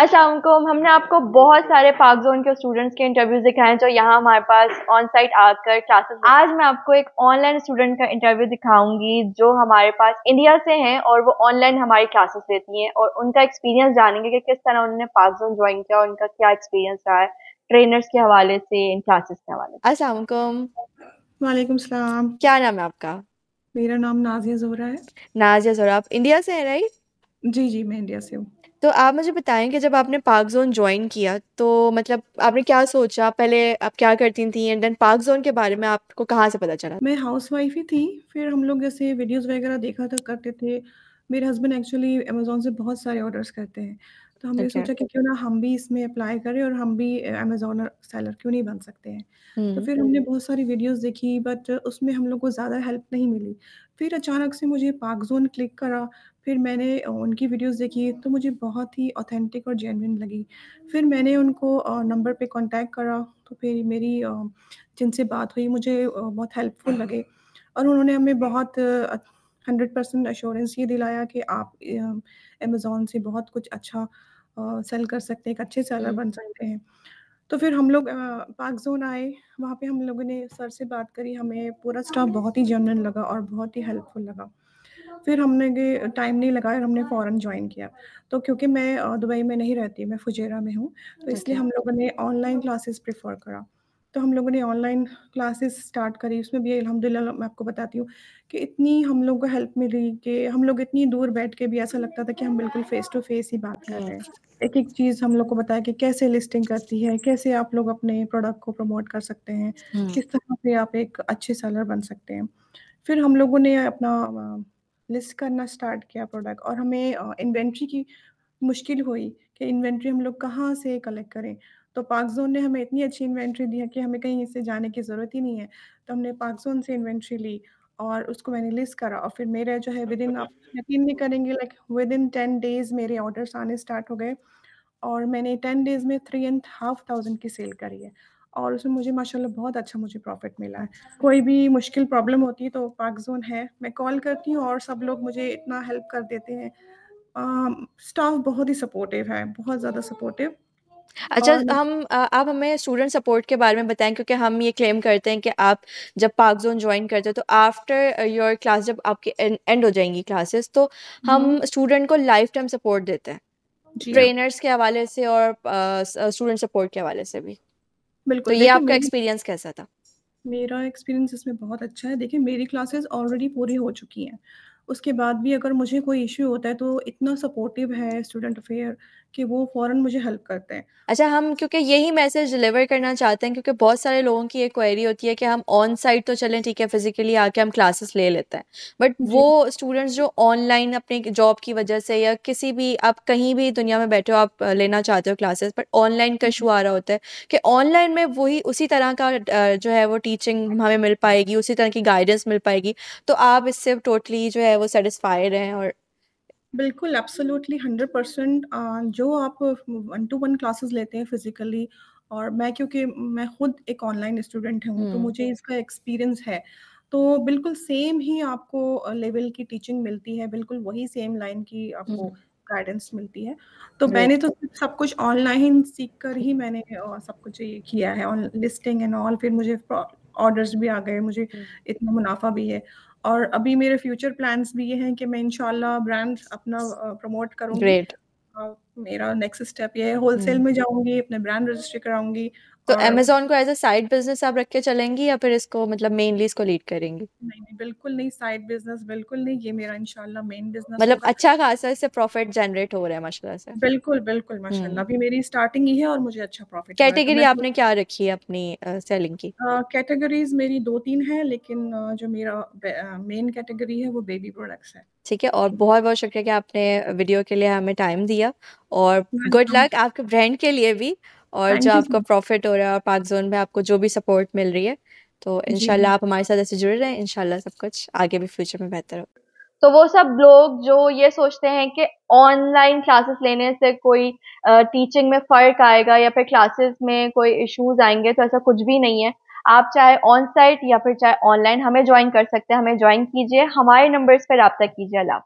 असलकुम अच्छा, हमने आपको बहुत सारे पाक जोन के स्टूडेंट्स के इंटरव्यूज दिखाए जो यहाँ हमारे पास ऑन साइट आकर क्लासेस आज मैं आपको एक ऑनलाइन स्टूडेंट का इंटरव्यू दिखाऊंगी जो हमारे पास इंडिया से हैं और वो ऑनलाइन हमारी क्लासेस लेती हैं और उनका एक्सपीरियंस जानेंगे कि किस तरह उन्होंने पाक जोन ज्वाइन किया और उनका क्या एक्सपीरियंस रहा है ट्रेनर्स के हवाले से इन क्लासेस के हवाले से वालेकुम क्या नाम है आपका मेरा नाम नाजिया जोरा है नाजिया जोरा आप इंडिया से है राइट जी, जी, मैं इंडिया से हूँ। तो आप मुझे बताएं कि जब आपने पार्क ज़ोन ज्वाइन किया, तो मतलब आपने क्या सोचा? पहले आप क्या करती थी एंड देन पार्क ज़ोन के बारे में आपको कहाँ से पता चला? मैं हाउस वाइफ ही थी, फिर हम लोग जैसे वीडियोज़ वगैरह देखा था करते थे। मेरे हस्बैंड एक्चुअली अमेजोन से बहुत सारे ऑर्डर्स करते हैं। तो हमने okay. सोचा कि क्यों ना हम भी इसमें अप्लाई करें और हम भी अमेजोन सेलर क्यों नहीं बन सकते हैं। तो फिर हम्म। हमने बहुत सारी वीडियोज़ देखी बट उसमें हम लोग को ज़्यादा हेल्प नहीं मिली। फिर अचानक से मुझे जोन क्लिक करा, फिर मैंने उनकी वीडियोज़ देखी तो मुझे बहुत ही ऑथेंटिक और जेनविन लगी। फिर मैंने उनको नंबर पे कॉन्टेक्ट करा तो फिर मेरी जिनसे बात हुई मुझे बहुत हेल्पफुल लगे और उन्होंने हमें बहुत हंड्रेड परसेंट अश्योरेंस ये दिलाया कि आप अमेज़ोन से बहुत कुछ अच्छा सेल कर सकते हैं एक अच्छे सेलर बन हम्म। सकते हैं तो फिर हम लोग पार्क जोन आए वहाँ पे हम लोगों ने सर से बात करी हमें पूरा स्टाफ बहुत ही जर्नल लगा और बहुत ही हेल्पफुल लगा फिर हमने टाइम नहीं लगाया और हमने फ़ौरन ज्वाइन किया तो क्योंकि मैं दुबई में नहीं रहती मैं फुजेरा में हूँ तो अच्छा, इसलिए अच्छा। हम लोगों ने ऑनलाइन क्लासेस प्रेफर करा तो हम लोगों ने ऑनलाइन क्लासेस स्टार्ट करी उसमें भी अलहमदिल्ला मैं आपको बताती हूँ कि इतनी हम लोग को हेल्प मिली कि हम लोग इतनी दूर बैठ के भी ऐसा लगता था कि हम बिल्कुल फेस टू फेस ही बात कर रहे हैं एक एक चीज़ हम लोग को बताया कि कैसे लिस्टिंग करती है कैसे आप लोग अपने प्रोडक्ट को प्रमोट कर सकते हैं hmm. किस तरह से आप एक अच्छे सेलर बन सकते हैं फिर हम लोगों ने अपना लिस्ट करना स्टार्ट किया प्रोडक्ट और हमें इन्वेंट्री की मुश्किल हुई कि इन्वेंट्री हम लोग कहाँ से कलेक्ट करें तो पाक जोन ने हमें इतनी अच्छी इन्वेंट्री दी है कि हमें कहीं इससे जाने की ज़रूरत ही नहीं है तो हमने पाक जोन से इन्वेंट्री ली और उसको मैंने लिस्ट करा और फिर मेरे जो है विद इन अच्छा। आप यकीन नहीं करेंगे like within ten days मेरे ऑर्डर्स आने स्टार्ट हो गए और मैंने टेन डेज़ में थ्री एंड हाफ थाउजेंड की सेल करी है और उसमें मुझे माशाल्लाह बहुत अच्छा मुझे प्रॉफिट मिला है अच्छा। कोई भी मुश्किल प्रॉब्लम होती है तो पाक जोन है मैं कॉल करती हूँ और सब लोग मुझे इतना हेल्प कर देते हैं स्टाफ बहुत ही सपोर्टिव है बहुत ज़्यादा सपोर्टिव अच्छा और हम आप हमें स्टूडेंट सपोर्ट के बारे में बताएं क्योंकि हम ये क्लेम करते हैं कि आप जब पार्क जोन ज्वाइन करते हो तो आफ्टर योर क्लास जब आपके एंड हो जाएंगी क्लासेस तो हम स्टूडेंट हम्म। को लाइफ टाइम सपोर्ट देते हैं ट्रेनर्स के हवाले से और स्टूडेंट सपोर्ट के हवाले से भी बिल्कुल तो ये आपका एक्सपीरियंस कैसा था मेरा एक्सपीरियंस इसमें बहुत अच्छा है देखिए मेरी क्लासेस ऑलरेडी पूरी हो चुकी हैं उसके बाद भी अगर मुझे कोई इश्यू होता है तो इतना सपोर्टिव है स्टूडेंट अफेयर कि वो फ़ौरन मुझे हेल्प करते हैं अच्छा हम क्योंकि यही मैसेज डिलीवर करना चाहते हैं क्योंकि बहुत सारे लोगों की एक क्वेरी होती है कि हम ऑन साइट तो चलें ठीक है फिजिकली आके हम क्लासेस ले लेते हैं बट वो स्टूडेंट्स जो ऑनलाइन अपने जॉब की वजह से या किसी भी आप कहीं भी दुनिया में बैठे हो आप लेना चाहते हो क्लासेस बट ऑनलाइन का शू आ रहा होता है कि ऑनलाइन में वही उसी तरह का जो है वो टीचिंग हमें मिल पाएगी उसी तरह की गाइडेंस मिल पाएगी तो आप इससे टोटली जो है है वो सेटिस्फाइड हैं और बिल्कुल एब्सोल्युटली हंड्रेड परसेंट जो आप वन टू वन क्लासेस लेते हैं फिजिकली और मैं क्योंकि मैं खुद एक ऑनलाइन स्टूडेंट हूँ तो हम्म। मुझे इसका एक्सपीरियंस है तो बिल्कुल सेम ही आपको लेवल की टीचिंग मिलती है बिल्कुल वही सेम लाइन की आपको गाइडेंस हम्म। मिलती है तो मैंने तो सब कुछ ऑनलाइन सीख कर ही मैंने सब कुछ ये किया है ऑन लिस्टिंग एंड ऑल फिर मुझे ऑर्डर्स भी आ गए मुझे हम्म। इतना मुनाफा भी है और अभी मेरे फ्यूचर प्लान्स भी ये हैं कि मैं इनशाला ब्रांड अपना प्रमोट करूँगी मेरा नेक्स्ट स्टेप ये है होलसेल हम्म। में जाऊंगी अपने ब्रांड रजिस्टर कराऊंगी तो अमेजोन को एज अ साइड बिजनेस आप रख के चलेंगी या फिर इसको मतलब मेनली इसको लीड करेंगी नहीं नहीं बिल्कुल नहीं साइड बिजनेस बिल्कुल नहीं ये मेरा इंशाल्लाह मेन बिजनेस मतलब अच्छा खासा इससे प्रॉफिट जनरेट हो रहा है माशाल्लाह से बिल्कुल बिल्कुल माशाल्लाह हम्म। अभी मेरी स्टार्टिंग ही है और मुझे अच्छा प्रॉफिट कैटेगरी तो आपने क्या रखी है अपनी सेलिंग की कैटेगरीज मेरी दो तीन है लेकिन जो मेरा मेन कैटेगरी है वो बेबी प्रोडक्ट्स है ठीक है और बहुत बहुत शुक्रिया कि आपने वीडियो के लिए हमें टाइम दिया और गुड लक आपके ब्रांड के लिए भी और जो आपका प्रॉफिट हो रहा है और पार्क जोन में आपको जो भी सपोर्ट मिल रही है तो इनशाला आप हमारे साथ ऐसे जुड़े हैं इनशाला सब कुछ आगे भी फ्यूचर में बेहतर हो तो वो सब लोग जो ये सोचते हैं कि ऑनलाइन क्लासेस लेने से कोई टीचिंग में फ़र्क आएगा या फिर क्लासेस में कोई इश्यूज आएंगे तो ऐसा कुछ भी नहीं है आप चाहे ऑन साइट या फिर चाहे ऑनलाइन हमें ज्वाइन कर सकते हैं हमें ज्वाइन कीजिए हमारे नंबर्स पर रबता कीजिए अल्लाह